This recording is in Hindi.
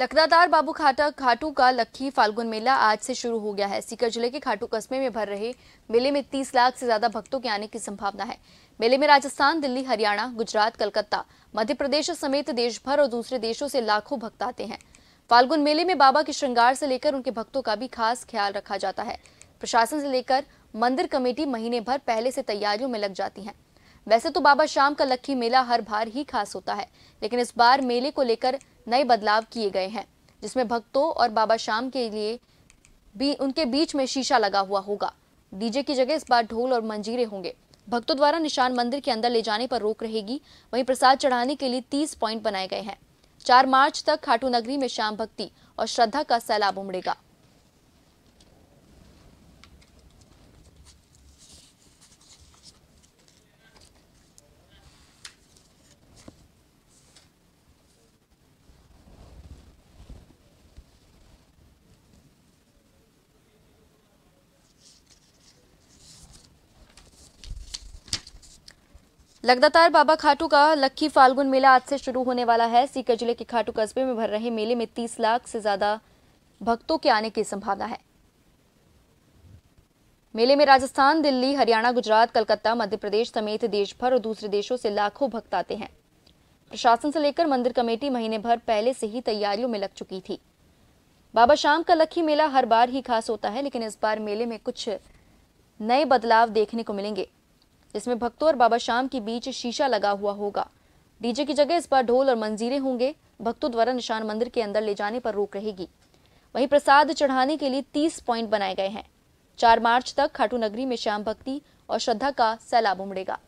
लखनादार बाबू खाटा खाटू का लखी फाल्गुन मेला आज से शुरू हो गया है सीकर जिले के खाटू कस्बे में भर रहे मेले में 30 लाख से ज्यादा भक्तों के आने की संभावना है मेले में राजस्थान दिल्ली हरियाणा गुजरात कलकत्ता मध्य प्रदेश समेत देश भर और दूसरे देशों से लाखों भक्त आते हैं फाल्गुन मेले में बाबा के श्रृंगार से लेकर उनके भक्तों का भी खास ख्याल रखा जाता है प्रशासन से लेकर मंदिर कमेटी महीने भर पहले से तैयारियों में लग जाती है वैसे तो बाबा शाम का लखी मेला हर बार ही खास होता है लेकिन इस बार मेले को लेकर नए बदलाव किए गए हैं जिसमें भक्तों और बाबा श्याम के लिए भी उनके बीच में शीशा लगा हुआ होगा डीजे की जगह इस बार ढोल और मंजीरे होंगे भक्तों द्वारा निशान मंदिर के अंदर ले जाने पर रोक रहेगी वहीं प्रसाद चढ़ाने के लिए तीस पॉइंट बनाए गए हैं चार मार्च तक खाटू नगरी में श्याम भक्ति और श्रद्धा का सैलाब उमड़ेगा लगातार बाबा खाटू का लक्की फाल्गुन मेला आज से शुरू होने वाला है सीकर जिले के खाटू कस्बे में भर रहे मेले में 30 लाख से ज्यादा भक्तों के आने की संभावना है मेले में राजस्थान दिल्ली हरियाणा गुजरात कलकत्ता मध्य प्रदेश समेत देश भर और दूसरे देशों से लाखों भक्त आते हैं प्रशासन से लेकर मंदिर कमेटी महीने भर पहले से ही तैयारियों में लग चुकी थी बाबा शाम का लखी मेला हर बार ही खास होता है लेकिन इस बार मेले में कुछ नए बदलाव देखने को मिलेंगे जिसमें भक्तों और बाबा श्याम के बीच शीशा लगा हुआ होगा डीजे की जगह इस बार ढोल और मंजीरे होंगे भक्तों द्वारा निशान मंदिर के अंदर ले जाने पर रोक रहेगी वहीं प्रसाद चढ़ाने के लिए तीस पॉइंट बनाए गए हैं चार मार्च तक खाटू नगरी में श्याम भक्ति और श्रद्धा का सैलाब उमड़ेगा